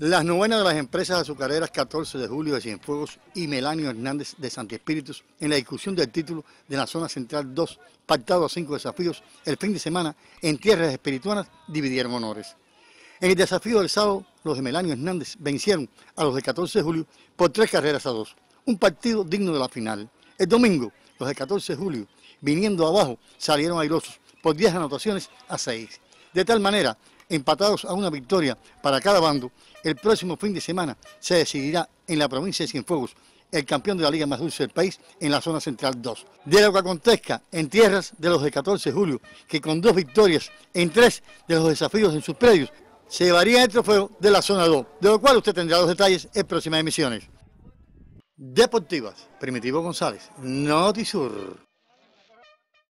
Las novenas de las empresas azucareras 14 de julio de Cienfuegos y Melanio Hernández de Santi Espíritus en la discusión del título de la zona central 2, pactado a cinco desafíos el fin de semana en tierras espirituanas, dividieron honores. En el desafío del sábado, los de Melanio Hernández vencieron a los de 14 de julio por tres carreras a dos, un partido digno de la final. El domingo, los de 14 de julio, viniendo abajo, salieron airosos por 10 anotaciones a 6. De tal manera, empatados a una victoria para cada bando, el próximo fin de semana se decidirá en la provincia de Cienfuegos el campeón de la liga más dulce del país en la zona central 2. De lo que acontezca en tierras de los de 14 de julio, que con dos victorias en tres de los desafíos en sus predios, se llevaría el trofeo de la zona 2, de lo cual usted tendrá los detalles en próximas emisiones. Deportivas, Primitivo González, Notisur.